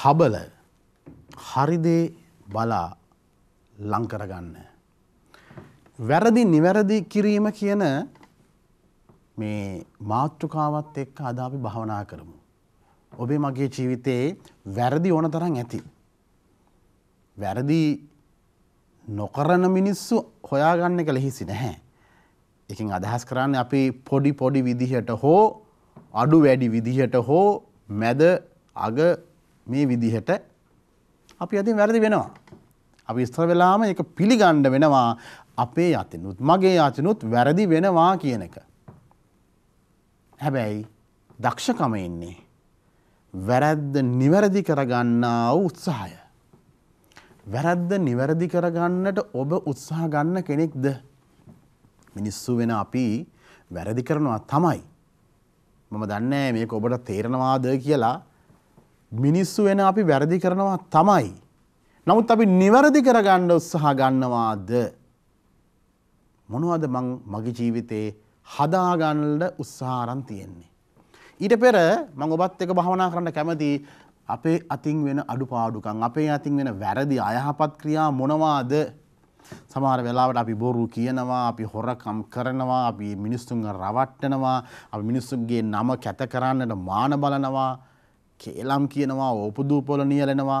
හබල හරිදේ බලා ලංකරගන්න. වැරදි නිවැරදි කිරීම කියන මේ මාතෘකාවත් එක්ක අද අපි භාවනා කරමු. ඔබේ මගේ ජීවිතයේ වැරදි ඕන තරම් ඇති. වැරදි නොකරන මිනිස්සු හොයාගන්න එක ලෙහිසි නැහැ. එකින් අදහස් කරන්න අපි පොඩි පොඩි විදිහට හෝ අඩු වැඩි විදිහට හෝ මැද අග මේ විදිහට අපි අතින් වැරදි වෙනවා. අපි ඉස්තර වෙලාම එක පිළිගණ්ඩ වෙනවා අපේ අතිනුත් මගේ අතිනුත් වැරදි වෙනවා කියන එක. හැබැයි දක්ෂකම එන්නේ. වැරැද්ද නිවැරදි කරගන්නා උත්සාහය. වැරැද්ද නිවැරදි කරගන්නට ඔබ උත්සාහ ගන්න කෙනෙක්ද. මිනිස්සු වෙන අපි වැරදි කරනවා තමයි. මම දන්නේ මේක ඔබට තේරෙනවාද කියලා මිනිස්සු වෙන අපි වැරදි කරනවා තමයි. නමුත් අපි නිවැරදි කරගන්න උත්සාහ ගන්නවාද? මොනවද මං මගේ ජීවිතේ හදාගන්න උත්සාහ අරන් තියෙන්නේ. ඊට පෙර මම ඔබත් එක්ක භවනා කරන්න කැමතියි. අපේ අතින් වෙන අඩුපාඩුකම්, අපේ අතින් වෙන වැරදි අයහපත් ක්‍රියා මොනවාද? සමහර වෙලාවට අපි බොරු කියනවා අපි හොරකම් කරනවා අපි මිනිස්සුන් රවට්ටනවා අපි මිනිස්සුන්ගේ නම කැත කරන්නට මාන බලනවා කේලම් කියනවා උපදූපොල නියලෙනවා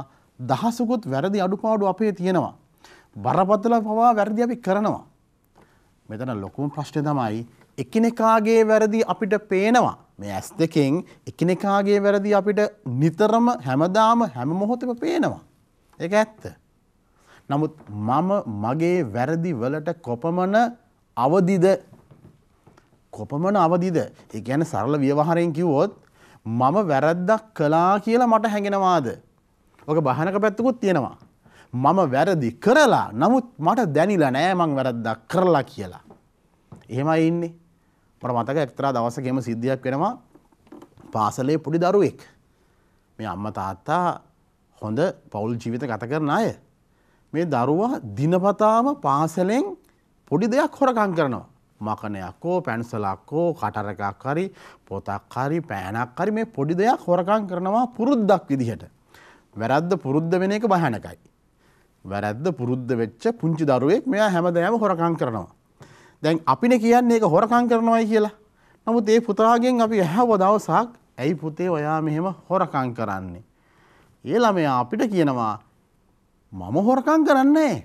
දහසකුත් වැරදි අඩුපාඩු අපේ තියෙනවා. බරපතල පවා වැරදි අපි කරනවා. මෙතන ලොකුම ප්‍රශ්නය තමයි එකිනෙකාගේ වැරදි අපිට පේනවා. මේ ඇස් දෙකෙන් එකිනෙකාගේ වැරදි අපිට නිතරම හැමදාම හැම මොහොතම පේනවා. ඒක ඇත්ත. නමුත් මම මගේ වැරදි වලට කොපමණ අවදිද කොපමණ අවදිද ඒ ගැන සරල ව්‍යවහරයෙන් කිව්වොත් මම වැරද්දක් කළා කියලා මට හැඟෙනවාද. ඕක බහනක පැත්තකුත් තියෙනවා. මම වැරදි කරලා නමුත් මට දැනිලා නෑ මං වැරද්දක් කරලා කියලා. එහෙමයි ඉන්නේ. මට මතක එක්තරා දවසකම සිද්ධියක් වෙනවා පාසලේ පොඩි දරුවෙක්. මේ අම්ම තාත්තා හොඳ පවුල් ජීවිත ගත කරන අය. මේ දරුවා දිනපතාම පාසලෙන් පොඩි දෙයක් හොරකං කරනවා. මකනයක් හෝ පැන්සලක් හෝ කටරකක් හරි පොතක් හරි පෑනක් හරි මේ පොඩි දෙයක් හොරකම් කරනවා පුරුද්දක් විදිහට. වැරද්ද පුරුද්ධ වෙන එක බහැනකයි. වැරද්ද පුරුද්ධ වෙච්ච පුංචි දරුවෙක් මෙයා හැමදෑම හොරකම් කරනවා. දැන් අපින කියන්නේ ඒක හොරකම් කරනවයි කියලා. නමුත් ඒ පුතාගෙන් අපි ඇහැව දවසක් ඇයි පුතේ ඔයා මෙහෙම හොරකං කරන්නේ. ඒ ළමයා අපිට කියනවා මම හොරකං කරන්නේ.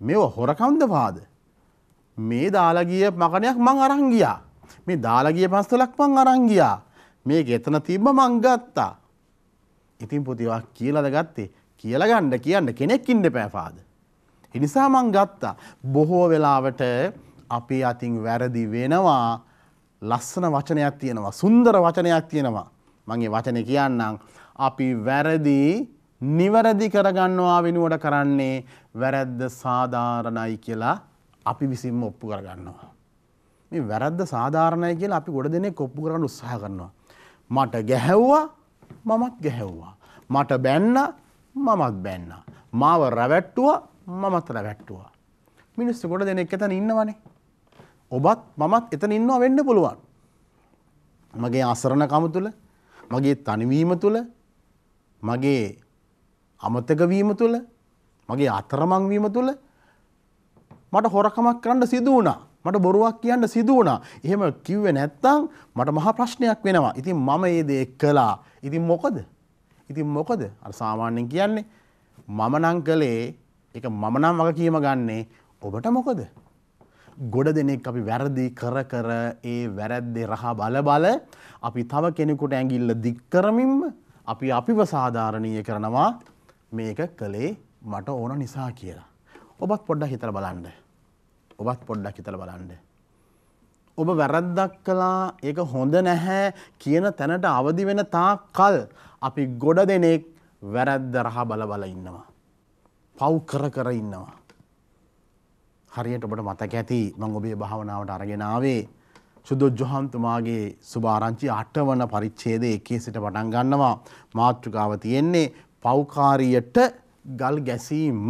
මෙව හොරකන්ද පාද. මේ දාලාගිය මකනයක් මං අරංගියා. මේ දාලාගිය පස්තුලක් මං අරංගියා. මේක එතන තිබ්බ මං ගත්තා. ඉතින් පුතිවා කියලද ගත්තේ කියලා ගණ්ඩ කියන්න කෙනෙක් ඉන්න පෑපාද. එනිසා මං ගත්තා. බොහෝ වෙලාවට අපි අතින් වැරදි වෙනවා ලස්සන වචනයක් තියෙනවා. සුන්දර වචනයක් තියෙනවා. මගේ වචනය කියන්නම්. අපි වැරදි නිවැරදි කරගන්නවා වෙනුවට කරන්නේ වැරැද්ද සාධාරණයි කියලා අපි විසින්ම ඔප්පු කරගන්නවා. මේ වැරද්ද සාධාරණය කියලා අපි ගොඩ දෙනෙක් ඔප්පු කරන්න උත්සාහ කරනවා. මට ගැහැව්වා මමත් ගැහැව්වා. මට බැන්න මමත් බැන්න. මාව රැවැට්ටුව මමත් රැවැට්ටුවා. මිනිස්සු ගොඩ දෙනෙක් එතන ඉන්නවනේ. ඔබත් මමත් එතන ඉන්නවා වෙන්න පුළුවන්. මගේ අසරණකම තුළ මගේ තනිවීම තුළ මගේ අමතකවීම තුළ මගේ අතරමංවීම තුළ මට හොරකමක් කරන්න සිදු වුණා. මට බොරුවක් කියන්න සිදු වුණා. එහෙම කිව්වේ නැත්නම් මට මහා ප්‍රශ්නයක් වෙනවා. ඉතින් මම මේ දේ කළා. ඉතින් මොකද? ඉතින් මොකද? අර සාමාන්‍යයෙන් කියන්නේ මම නම් කළේ ඒක මම නම් වගකීම ගන්නේ ඔබට මොකද? ගොඩ දෙනෙක් අපි වැරදි කර කර ඒ වැරද්දේ රහ බල බල අපි තව කෙනෙකුට ඇඟිල්ල දික් කරමින්ම අපි අපිව සාධාරණීය කරනවා මේක කළේ මට ඕන නිසා කියලා. ඔබත් පොඩ්ඩක් හිතලා බලන්න. ඔබත් පොඩ්ඩක් හිතල බලන්න. ඔබ වැරද්දක් කලා ඒක හොඳ නැහැ කියන තැනට අවදි වෙන තා කල් අපි ගොඩ දෙනෙක් වැරැද්ද රහ බල බල ඉන්නවා. පව් කර කර ඉන්නවා. හරියට ඔබට මතක ඇති මං ඔබේ භාවනාවට අරගෙනාවේ සුදු ජොහන්තුමාගේ සුභාරංචි අටවන පරිච්ඡේදය එකේ සිට පටන් ගන්නවා මාතෘකාව තියෙන්නේ පෞකාරියට ගල් ගැසීම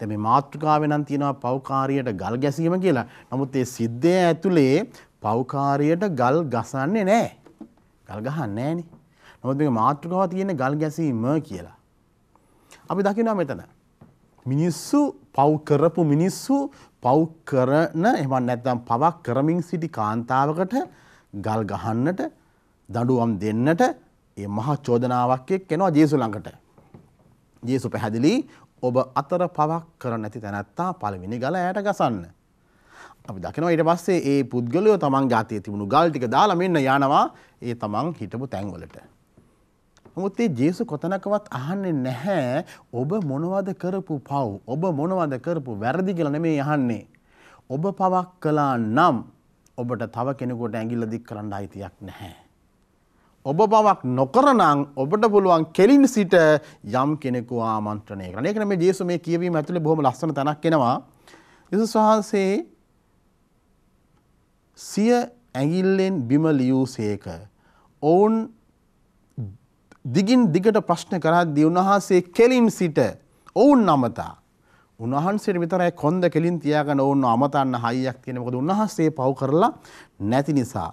දැන් මේ මාතෘකාවේ නම් තියෙනවා පෞකාරියට ගල් ගැසීම කියලා. නමුත් ඒ සිද්ධය ඇතුලේ පෞකාරියට ගල් ගසන්නේ නැහැ. ගල් ගහන්නේ නැහනේ. නමුත් මේ මාතෘකාව තියෙන්නේ ගල් ගැසීම කියලා. අපි දකිනවා මෙතන. මිනිස්සු පව් කරපු මිනිස්සු පව් කරන එහෙම නැත්නම් පවක් කරමින් සිටි කාන්තාවකට ගල් ගහන්නට දඬුවම් දෙන්නට ඒ මහා චෝදනාවක් එක්ක එනවා ජේසු ළඟට. ජේසු පැහැදිලි ඔබ අතර පවක් කර නැති තැනැත්තා පළවෙනි ගල ඇයට ගසන්න. අපි දකිනවා ඊට පස්සේ ඒ පුද්ගලයෝ තමන් ජාතිය තිබුණු ගල් ටික දාලා මෙන්න යනවා ඒ තමන් හිටපු තැන්වලට. නමුත් ඒ ජේසු කොතනකවත් අහන්නේ නැහැ ඔබ මොනවද කරපු පව් ඔබ මොනවද කරපු වැරදි කියලා නෙමෙයි අහන්නේ. ඔබ පවක් කළා නම් ඔබට තව කෙනෙකුට ඇඟිල්ල දික් කරන්න අයිතියක් නැහැ. ඔබ බවක් නොකරනං ඔබට පුළුවන් කෙලින් සිට යම් කෙනෙකු ආමන්ත්‍රණය කරන එකන මේ ජේසු මේ කියවීම ඇතුළේ බොහොම ලස්සන තැනක් එනවා. යසුස් වහන්සේ සිය ඇඟිල්ලෙන් බිම ලියූ සේක. ඔවුන් දිගින් දිගට ප්‍රශ්න කරද්දී උන්වහන්සේ කෙලින් සිට ඔවුන් නමතා උන්වහන්සේට විතරයි කොන්ද කෙලින් තියාගෙන ඔවුන් අමතන්න හයියක් තියෙන මොකද උන්වහන්සේ පව කරලා නැති නිසා.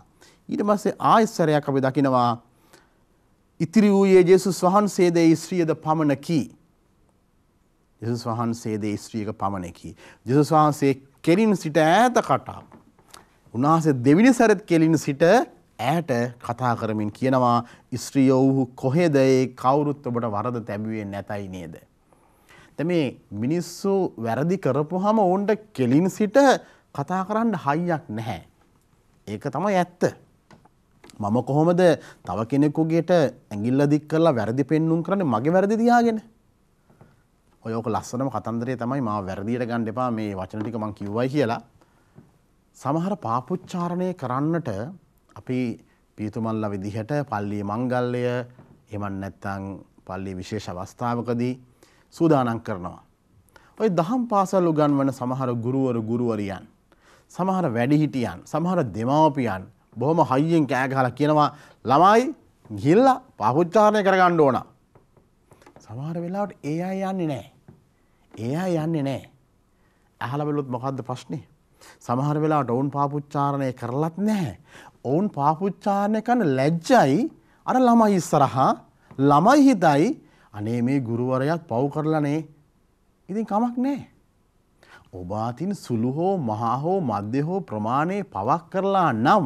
ඊට පස්සේ ආයස්සරයක් අපි දකිනවා ඉතිරි වූයේ ජෙසුස් වහන්සේදේ ස්ත්‍රියද පමණකි. ජෙසුස් වහන්සේදේ ස්ත්‍රියක පමණකි. ජෙසුස් වහන්සේ කෙලින් සිට ඈත කටා. උන්වහන්සේ දෙවිනි සැරත් කෙලින් සිට ඇයට කතා කරමින් කියනවා ස්ත්‍රියෝ වූ කොහෙද ඒ කවුරුත් ඔබට වරද තැබුවේ නැතයි නේද. දැන් මේ මිනිස්සු වැරදි කරපුවාම ඔවුන්ට කෙලින් සිට කතා කරන්න හයියක් නැහැ. ඒක තමයි ඇත්ත. මම කොහොමද තව කෙනෙකුගේට ඇගිල්ල දික් කරලා වැරදි පෙන්නුම් කරන්නේ මගේ වැරදි තියාගෙන. ඔයෝක ලස්සනම කතන්දරේ තමයි මා වැරදිට ගන්න එපා මේ වචන ටික මං කිව්වයි කියලා. සමහර පාපුච්චාරණය කරන්නට අපි පියතුමල්ලා විදිහට පල්ලි මංගල්ලය එමන් නැත්තං පල්ලි විශේෂ අවස්ථාවකදී සූදානම් කරනවා. ඔය දහම් පාසල් උගන්වන සමහර ගුරුවරු ගුරුවරියන්. සමහර වැඩිහිටියන් සමහර දෙමාපියන් බොහොම හයියෙන් කෑගහලා කියනවා ළමයි ගිහිල්ලා පාපුච්චාරණය කරගන්න ඕන. සමහර වෙලාවට ඒ අය යන්නේ නැහැ. ඒ අය යන්නේ නැහැ. අහලා බලුවොත් මොකද්ද ප්‍රශ්නේ? සමහර වෙලාවට ඔවුන් පාපුච්චාරණය කරලත් නැහැ. ඔවුන් පාපුච්චාරණය කරන ලැජ්ජයි අර ළමයි ඉස්සරහා ළමයි හිතයි අනේ මේ ගුරුවරයාත් පව් කරලානේ. ඉතින් කමක් නැහැ. ඔබ අතින් සුළු හෝ මහා හෝ මධ්‍ය හෝ ප්‍රමාණයේ පවක් කරලා නම්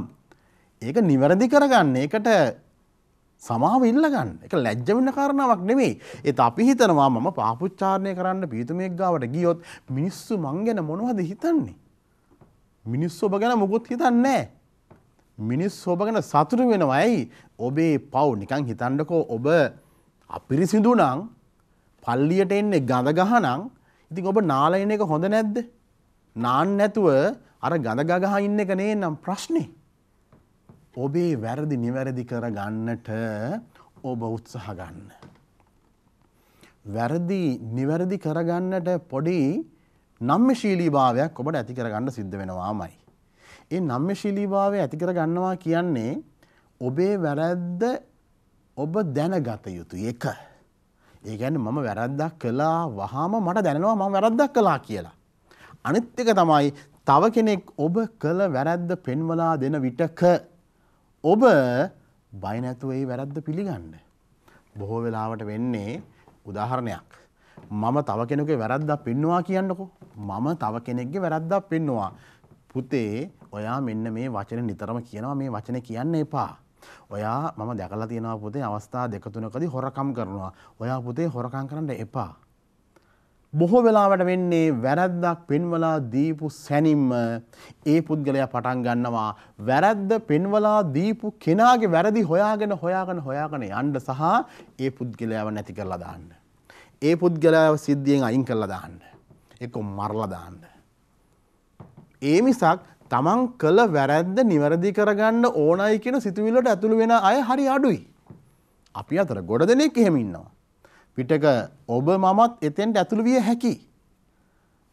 ඒක නිවැරදි කරගන්න එකට සමාව ඉල්ලගන්න එක ලැජ්ජ වෙන්න කාරණාවක් නෙමෙයි. ඒත් අපි හිතනවා මම පාපුච්චාරණය කරන්න පීතුමෙක් ගාවට ගියොත් මිනිස්සු මං ගැන මොනවද හිතන්නේ? මිනිස්සු ඔබ ගැන මොකුත් හිතන්නේ නැහැ. මිනිස්සු ඔබ ගැන සතුටු වෙනවා. ඇයි? ඔබේ පව් නිකන් හිතන්නකෝ ඔබ අපිරිසිදු නම් පල්ලියට එන්නේ ගඳ ගහනම් ඉතින් ඔබ නාලා එක හොඳ නැද්ද? නාන්න නැතුව අර ගඳ ගහ ඉන්න එක නේනම් ප්‍රශ්නේ. ඔබේ වැරදි නිවැරදි කර ගන්නට ඔබ උත්සහ ගන්න. වැරදි නිවැරදි කරගන්නට පොඩි නම්මශීලී භාවයක් ඔබට ඇති කරගන්න සිද්ධ වෙනවාමයි. ඒ නම්මශීලී භාවය ඇති කර ගන්නවා කියන්නේ ඔබේ වැරැද්ද ඔබ දැනගත යුතු එක. ඒගැන මම වැරද්දක් කලා වහාම මට දැනවා මම වැරද්දක් කලා කියලා. අනිත්්‍යක තමයි තව කෙනෙක් ඔබ කළ වැරැද්ද පෙන්වලා දෙන විටක ඔබ බය නැතුව ඒ වැරද්ද පිළිගන්න. බොහෝ වෙලාවට වෙන්නේ උදාහරණයක්. මම තව කෙනෙකුගේ වැරද්දක් පෙන්නවා කියන්නකෝ. මම තව කෙනෙක්ගේ වැරද්දක් පෙන්නවා. පුතේ ඔයා මෙන්න මේ වචන නිතරම කියනවා මේ වචන කියන්න එපා. ඔයා මම දැකලා තියෙනවා පුතේ අවස්ථා දෙක තුනකදී හොරකම් කරනවා. ඔයා පුතේ හොරකම් කරන්න එපා. බොහෝ වෙලාවට වෙන්නේ වැරැද්දක් පෙන්වලා දීපු සැනින්ම ඒ පුද්ගලයා පටන් ගන්නවා වැරැද්ද පෙන්වලා දීපු කෙනාගේ වැරදි හොයාගෙන හොයාගෙන හොයාගෙන යන්න සහ ඒ පුද්ගලයාව නැති කරලා දාන්න. ඒ පුද්ගලයාව සිද්ධියෙන් අයින් කරලා දාන්න. එක්ක මරලා දාන්න. ඒ මිසක් තමන් කළ වැරැද්ද නිවැරදි කරගන්න ඕනයි කියන සිතුවිල්ලට ඇතුළු වෙන අය හරි අඩුයි. අපි අතර ගොඩ දෙනෙක් එහෙම ඉන්නවා. පිටක ඔබ මමත් එතෙන්ට ඇතුළු විය හැකි.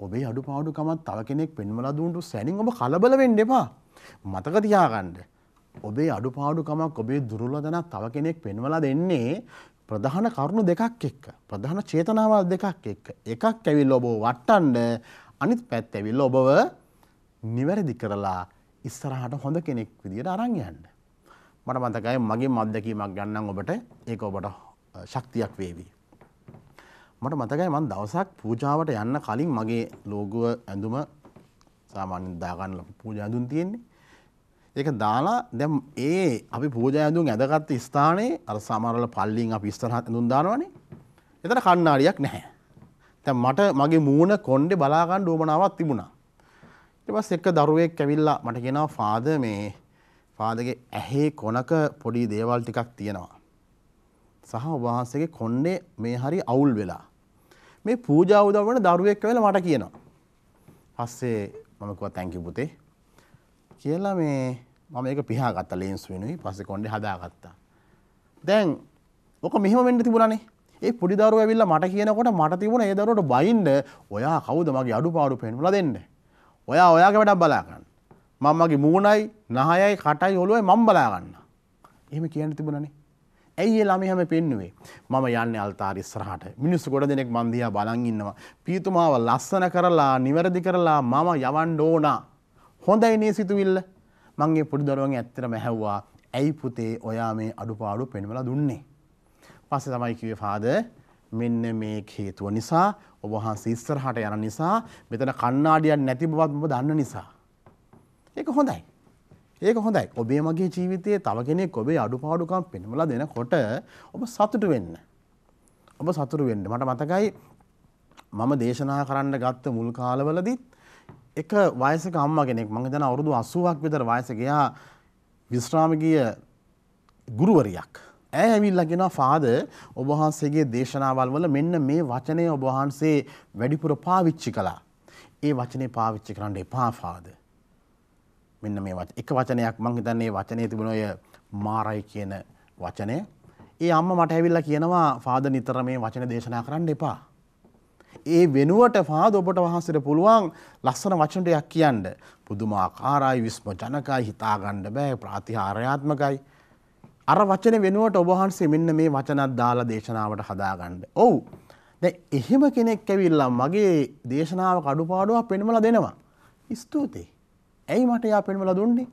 ඔබේ අඩු පාඩුකමත් තව කෙනෙක් පෙන්වල දුන්ටු සැනින් ඔබ කලබල වෙන්න එපා. මතක තියාගන්න. ඔබේ අඩු පාඩුකමක් ඔබේ දුරුලදනක් තව කෙනෙක් පෙන්වලා දෙන්නේ ප්‍රධාන කරුණු දෙකක් එක්ක. ප්‍රධාන චේතනාවල් දෙකක් එක්ක. එකක් ඇවිල් ඔබ වට්ටන්ඩ අනිත් පැත් ඇවිල් ඔබව නිවැරදි කරලා ඉස්සරහට හොඳ කෙනෙක් විදිට අරංයන්න. මට මතකයි මගේ මත්දැකීමක් ගන්නම් ඔබට ඒක ඔබට ශක්තියක් වේවී. මට මතකයි මන් දවසක් පූජාවට යන්න කලින් මගේ ලෝගුව ඇඳුම සාමාන්‍ය දාගන්න පූජ ඇඳුම් තියෙන්නේ. ඒක දාලා දැම් ඒ අපි පූජ ඇඳුම් ඇදගත්ත ස්ථානයේ අර සමරල පල්ලින් අපි ස්ථරහත් ඇඳුම් දානවනේ. එතන කණ්ණාඩියක් නැහැ. දැන් මට මගේ මූණ කොණ්ඩේ බලා ගන්න උවමනාවක් තිබුණා. ඊට පස්සේ එක දරුවෙක් ඇවිල්ලා මට කියනවා ෆාදර් මේ ෆාදර්ගේ ඇහි කොනක පොඩි දේවල් ටිකක් තියෙනවා. සහ ඔබ වහන්සේගේ කොණ්ඩේ මේ හරි අවුල් වෙලා. මේ පූජාව උදව් වන දරුවෙක් වෙලා මට කියනවා. පස්සේ මම කිව්වා thank you පුතේ. කියලා මේ මම ඒක පියාගත්තා ලෙන්ස් වෙනුයි. පස්සේ කොණ්ඩේ හදාගත්තා. දැන් ඔක මෙහෙම වෙන්න තිබුණානේ. ඒ පොඩි දරුවෝ ඇවිල්ලා මට කියනකොට මට තිබුණා ඒ දරුවට බයින්න ඔයා කවුද මගේ අඩුපාඩු පෙන්වලා දෙන්න. ඔයා ඔයාගේ වැඩක් බලා ගන්න. මම මගේ මූණයි, නහයයි, කටයි, ඔළුවයි මම බලා ගන්න. එහෙම කියන්න තිබුණානේ. ඇයි ඒ ළමයි හැම පෙන්නුවේ මම යන්නේ අල්තාරි ඉස්සරහට මිනිස්සු ගොඩ දෙනෙක් මන් දිහා බලන් ඉන්නවා පීතුමාව ලස්සන කරලා නිවැරදි කරලා මම යවන්න ඕන හොඳයි නේ සිතුවිල්ල මං ඒ පොඩි දරුවන්ගේ ඇත්තටම ඇහුවා ඇයි පුතේ ඔයා මේ අඩුපාඩු පෙන්වලා දුන්නේ පස්සේ තමයි කිව්වේ ෆාදර් මෙන්න මේ හේතුව නිසා ඔබ වහන්සේ ඉස්සරහට යන නිසා මෙතන කණ්ණාඩියක් නැති බවත් මම දන්න නිසා ඒක හොඳයි ඒක හොඳයි ඔබේ මගේ ජීවිතයේ තව කෙනෙක් ඔබේ අඩුපාඩුකම් පෙන්වලා දෙනකොට ඔබ සතුටු වෙන්න. ඔබ සතුටු වෙන්න. මට මතකයි මම දේශනා කරන්න ගත්ත මුල් කාලවලදීත් එක වයසක අම්මා කෙනෙක් මම හිතන අවුරුදු 80ක් විතර වයසක එයා විශ්‍රාමගිය ගුරුවරියක්. ඇය ඇවිල්ලා කියනවා ෆාදර් ඔබ වහන්සේගේ දේශනාවල් වල මෙන්න මේ වචනය ඔබ වහන්සේ වැඩිපුර පාවිච්චි කළා. ඒ වචනේ පාවිච්චි කරන්න එපා ෆාදර්. මෙන්න මේ එක වචනයක් මං හිතන්නේ වචනය තිබුණ ඔය මාරයි කියන වචනය. ඒ අම්ම මට ඇවිල්ලා කියනවා ෆාද නිතර මේ වචන දේශනා කරන්න එපා. ඒ වෙනුවට ෆාද ඔබට වහන්සට පුළුවන් ලස්සන වචනටයක් කියන්න. පුදුමාකාරයි විස්ම ජනකයි හිතාගණ්ඩ බෑ ප්‍රාතිහාරයාත්මකයි. අර වචන වෙනුවට ඔබහන්සේ මෙන්න මේ වචනත් දාලා දේශනාවට හදාගණ්ඩ. ඔවු එහෙම කෙනෙක් ඇවිල්ලා මගේ දේශනාව කඩුපාඩුවක් පෙනමල දෙනවා. ස්තුතියි. ඇයි මට එයා පෙන්වලා දුන්නේ?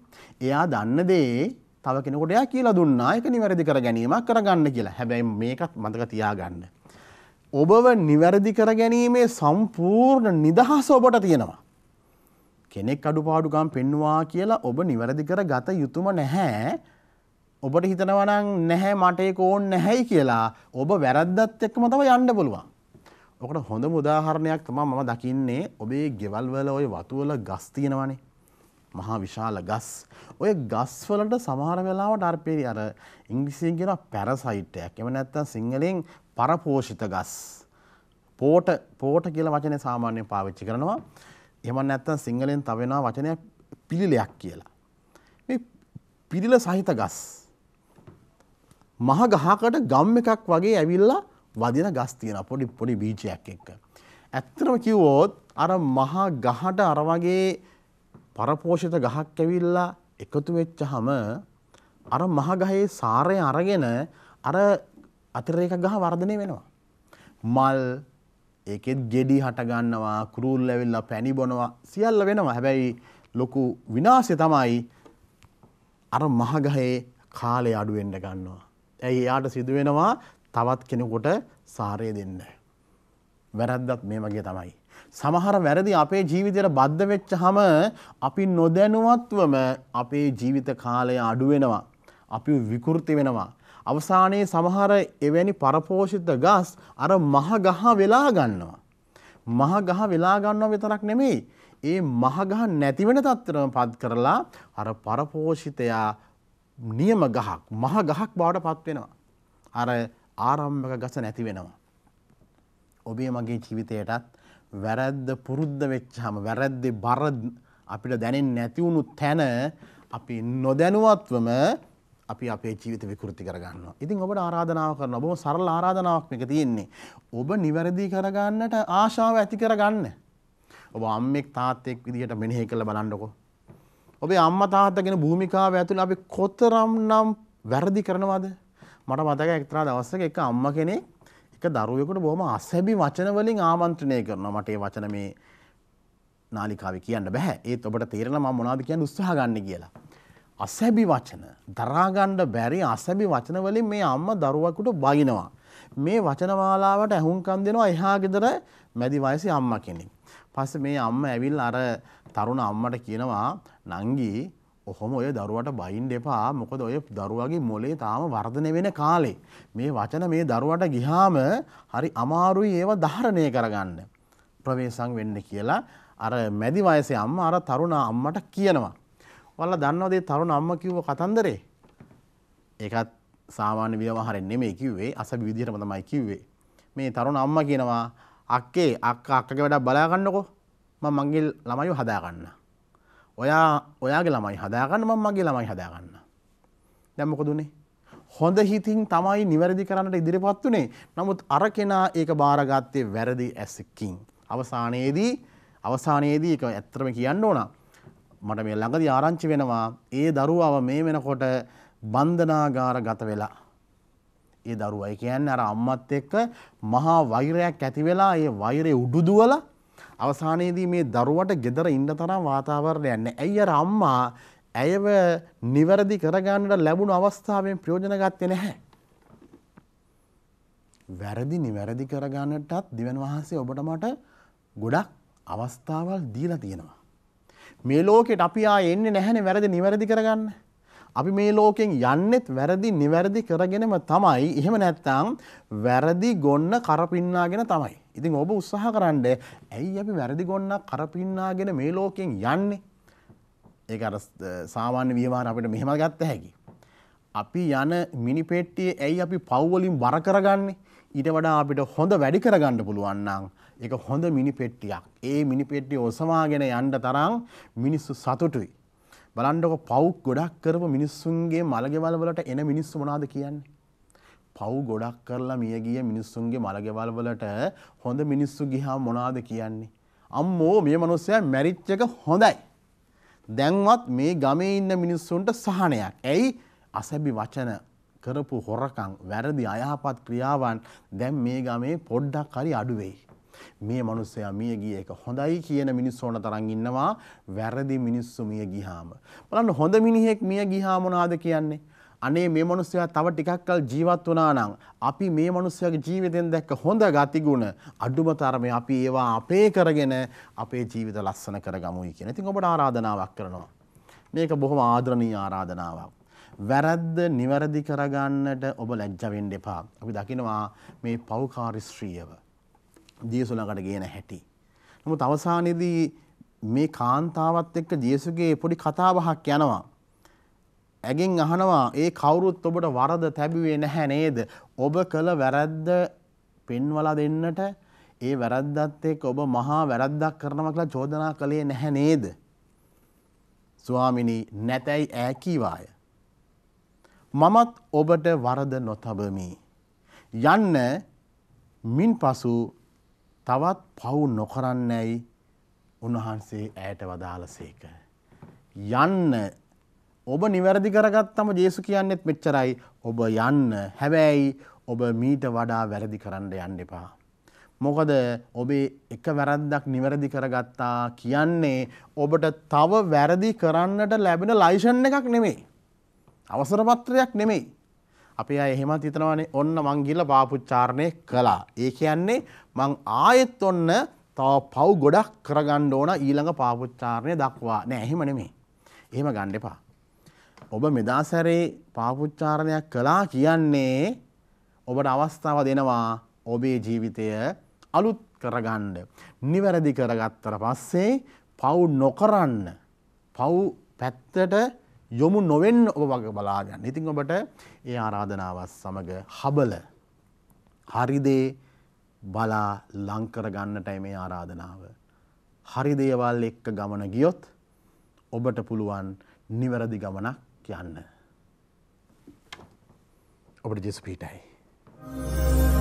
එයා දන්න දේ තව කෙනෙකුට එයා කියලා දුන්නා. ඒක නිවැරදි කර ගැනීමක් කරගන්න කියලා. හැබැයි මේකත් මතක තියාගන්න. ඔබව නිවැරදි කර ගැනීමේ සම්පූර්ණ නිදහස ඔබට තියෙනවා. කෙනෙක් අඩුපාඩුකම් පෙන්වුවා කියලා ඔබ නිවැරදි කර ගත යුතුම නැහැ. ඔබට හිතනවනම් නැහැ මට ඒක ඕන් නැහැයි කියලා ඔබ වැරද්දත් එක්කම තව යන්න පුළුවන්. ඔකට හොඳ උදාහරණයක් තමයි මම දකින්නේ ඔබේ ගෙවල් වල ওই වතු වල ගස් තියෙනවනේ. මහා විශාල ගස්. ඔය ගස්වලට සමහර වෙලාවට අර්පේරි අර ඉංග්‍රිසියෙන් කියෙන පැරසයිට්ටයක් එම නැත්තන් සිංහලෙන් පරපෝෂිත ගස්. පෝට පෝට කියල වචනය සාමාන්‍යයෙන් පාවිච්චි කරනවා. එම නැත්තන් සිංහලෙන් තවෙනවා වචනය පිළිලයක් කියලා. පිරිල සහිත ගස්. මහ ගහකට ගම් එකක් වගේ ඇවිල්ලා වදින ගස් තියෙන පොඩි පොඩි බීචයක් එක්ක. ඇත්තනම කිව්වෝත් අර මහා ගහට අරවගේ පරපෝෂිත ගහක් ඇවිල්ලා එකතු වෙච්චහම අර මහ ගහේ සාරය අරගෙන අර අතිරේක ගහ වර්ධනය වෙනවා. මල් ඒකෙත් ගෙඩි හට ගන්නවා කුරුල් ඇවිල්ලා පැණි බොනවා සියල්ල වෙනවා. හැබැයි ලොකු විනාශය තමයි අර මහ ගහේ කාලය අඩු වෙන්න ගන්නවා. ඇයි එයාට සිදු වෙනවා තවත් කෙනෙකුට සාරය දෙන්න. වැරද්දත් මේ වගේ තමයි. සමහර වැරදි අපේ ජීවිතයට බද්ධ වෙච්චහම අපි නොදැනුවත්වම අපේ ජීවිත කාලය අඩු වෙනවා. අපි විකෘති වෙනවා. අවසානයේ සමහර එවැනි පරපෝෂිත ගස් අර මහ ගහ වෙලා ගන්නවා. මහ ගහ වෙලා ගන්නව විතරක් නෙමෙයි. ඒ මහ ගහ නැති වෙන තත්ත්වෙටම පත් කරලා අර පරපෝෂිතයා නියම ගහක් මහ ගහක් බවට පත් වෙනවා. අර ආරම්භක ගස නැති වෙනවා. ඔබේ මගේ ජීවිතයටත් වැරැද්ද පුරුද්ධ වෙච්චාම වැරැද්දේ බර අපිට දැනෙන්නේ නැති වුණු තැන අපි නොදැනුවත්වම අපි අපේ ජීවිත විකෘති කරගන්නවා. ඉතින් ඔබට ආරාධනාව කරනවා. බොහොම සරල ආරාධනාවක් මේක තියෙන්නේ. ඔබ නිවැරදි කරගන්නට ආශාව ඇති කරගන්න. ඔබ අම්මෙක් තාත්තෙක් විදිහට මෙනෙහි කරලා බලන්නකෝ. ඔබේ අම්මා තාත්තා කියන භූමිකාව ඇතුළේ අපි කොතරම්නම් වැරදි කරනවද? මට මතකයි එක්තරා දවසක එක අම්මා කෙනෙක් එක දරුවෙකුට බොහොම අසැබි වචන වලින් ආමන්ත්‍රණය කරනවා මට ඒ වචන මේ නාලිකාවේ කියන්න බෑ. ඒත් ඔබට තේරෙනවා මම මොනවද කියන්න උත්සාහ ගන්න කියලා. අසැබි වචන දරාගණ්ඩ බැරි අසැබි වචනවලින් මේ අම්ම දරුවකුට බයිනවා. මේ වචනමාලාවට ඇහුන්කන් දෙනවා එහා ගෙදර මැදි වයසි අම්ම කෙනෙක්. පස්ස මේ අම්ම ඇවිල් අර තරුණ අම්මට කියනවා නංගී ඔහොම ඔය දරුවට බයින්ඩ එපා මොකද ඔය දරුවගේ මොලේ තාම වර්ධනය වෙන කාලේ. මේ වචන මේ දරුවට ගිහාම හරි අමාරුයි ඒව ධාරණය කරගන්න. ප්‍රවේසං වෙන්න කියලා අර මැදි වයසේ අම්ම අර තරුණ අම්මට කියනවා. වල දන්නවදේ තරුණ අම්ම කිව්ව කතන්දරේ. ඒකත් සාමාන්‍ය ව්‍යවහාරෙන් නෙමෙයි කිව්වේ අසභ්‍ය විදිහටම තමයි කිව්වේ. මේ තරුණ අම්මා කියනවා අක්කේ අක්කා අක්කගේ වැඩක් බලා ගන්නකෝ මම මගේ ළමයිව හදා ගන්නවා. ඔයා ඔයාගේ ළමයි හදාගන්න මම මගේ ළමයි හදාගන්න. දැන් මොකද උනේ? හොඳ හිතින් තමයි නිවැරදි කරන්නට ඉදිරිපත් උනේ. නමුත් අර කෙනා ඒක බාරගත්තේ වැරදි ඇසකින්. අවසානයේදී අවසානයේදී ඒක ඇත්තම කියන්න ඕන. මට මේ ළඟදී ආරංචි වෙනවා ඒ දරුවාව මේ වෙනකොට බන්ධනාගාර ගත වෙලා. ඒ දරුවා ඒ කියන්නේ අර අම්මත් එක්ක මහා වෛරයක් ඇති වෙලා ඒ වෛරේ උඩුදුවලා අවසානයේදී මේ දරුවට ගෙදර ඉන්න තරම් වාතාවරණයක් නැහැ. ඇයි අර අම්මා ඇයව නිවැරදි කරගන්නට ලැබුණු අවස්ථාවෙන් ප්‍රයෝජන ගත්තේ නැහැ. වැරදි නිවැරදි කරගන්නටත් දිවන් වහන්සේ ඔබට මට ගොඩක් අවස්ථාවල් දීලා තියෙනවා. මේ ලෝකෙට අපි ආ එන්නේ නැහැනේ වැරදි නිවැරදි කරගන්න. අපි මේ ලෝකෙන් යන්නෙත් වැරදි නිවැරදි කරගෙනම තමයි. එහෙම නැත්නම් වැරදි ගොන්න කරපින්නාගෙන තමයි. ඉතින් ඔබ උත්සාහ කරන්න ඇයි අපි වැරදි ගොන්නක් කරපින්නාගෙන මේ ලෝකෙන් යන්නේ ඒක අර සාමාන්‍ය වියවාර අපිට මෙහෙම ගත්ත හැකි. අපි යන මිනිපෙට්ටියේ ඇයි අපි පව්වලින් බර කරගන්නේ ඊට වඩා අපිට හොඳ වැඩි කරගන්න පුළුවන් නම් ඒක හොඳ මිනිපෙට්ටියක්. ඒ මිනිපෙට්ටිය ඔසවාගෙන යන්න තරම් මිනිස්සු සතුටුයි. බලන්නකො පව් ගොඩක් කරපු මිනිස්සුන්ගේ මළගෙවල් වලට එන මිනිස්සු මොනවාද කියන්නේ? පව් ගොඩක් කරලා මිය ගිය මිනිස්සුන්ගේ මළගෙවල් වලට හොඳ මිනිස්සු ගිහම මොනවාද කියන්නේ? අම්මෝ මේ මිනිස්සයා මැරිච් එක හොඳයි. දැන්වත් මේ ගමේ ඉන්න මිනිස්සුන්ට සහනයක්. ඇයි? අසැබි වචන කරපු හොරකම් වැරදි අයහපත් ක්‍රියාවන් දැන් මේ ගමේ පොඩ්ඩක් හරි අඩු වෙයි. මේ මිනිස්සයා මිය ගිය එක හොඳයි කියන මිනිස්සු ඕන තරම් ඉන්නවා වැරදි මිනිස්සු මිය ගියාම. බලන්න හොඳ මිනිහෙක් මිය ගියා මොනවාද කියන්නේ? අනේ මේ මනුස්සයා තව ටිකක් කල් ජීවත් වුණා නම් අපි මේ මනුස්සයාගේ ජීවිතෙන් දැක්ක හොඳ ගතිගුණ අඩුම තරමේ අපි ඒවා අපේ කරගෙන අපේ ජීවිත ලස්සන කරගමුයි කියන. ඉතින් ඔබට ආරාධනාවක් කරනවා. මේක බොහොම ආදරණීය ආරාධනාවක්. වැරද්ද නිවැරදි කරගන්නට ඔබ ලැජ්ජ වෙන්න එපා. අපි දකිනවා මේ පෞකාරී ස්ත්‍රියව ජේසුස් ළඟට ගේන හැටි. නමුත් අවසානයේදී මේ කාන්තාවත් එක්ක ජේසුගේ පොඩි කතාබහක් යනවා. ඇගෙන් අහනවා ඒ කවුරුත් ඔබට වරද තැබුවේ නැහැ නේද. ඔබ කළ වැරැද්ද පෙන්වල දෙන්නට ඒ වැරද්දත් එක් ඔබ මහා වැරද්දක් කරනවා කියලා චෝදනා කළේ නැහැ නේද. ස්වාමිනි නැතැයි ඈකීවාය. මමත් ඔබට වරද නොතබමි. යන්න මින් පසු තවත් පවු නොකරන්නැයි උන්වහන්සේ ඇයට වදාලසේක. යන්න ඔබ නිවැරදි කරගත්තම ජේසු කියන්නෙත් මෙච්චරයි ඔබ යන්න හැබැයි ඔබ මීට වඩා වැරදි කරන්න යන්න එපා. මොකද ඔබේ එක වැරද්දක් නිවැරදි කරගත්තා කියන්නේ ඔබට තව වැරදි කරන්නට ලැබෙන ලයිෂන් එකක් නෙමෙයි. අවසරපත්‍රයක් නෙමෙයි. අපි අය එහෙමත් හිතනවානේ ඔන්න මං ගිහලා පාපුච්චාරණය කළා. ඒ කියන්නේ මං ආයෙත් ඔන්න තව පව් ගොඩක් කරගන්න ඕන ඊළඟ පාපුච්චාරණය දක්වා. නෑ එහෙම නෙමෙයි. එහෙම ගන්න එපා. ඔබ මෙදා සැරේ පාපුච්චාරණයක් කළා කියන්නේ ඔබට අවස්ථාව දෙනවා ඔබේ ජීවිතය අලුත් කරගන්න. නිවැරදි කරගත්තර පස්සේ පව් නොකරන්න පව් පැත්තට යොමු නොවෙන් ඔබ වග බලාගන්න. ඉතිං ඔබට ඒ ආරාධනාවත් සමඟ හබල හරිදේ බලා ලංකරගන්නටයි මේ ආරාධනාව. හරිදේවල් එක්ක ගමන ගියොත් ඔබට පුළුවන් නිවැරදි ගමනක් කියන්න. ඔබට ජෙසු පීටයි. Thank you.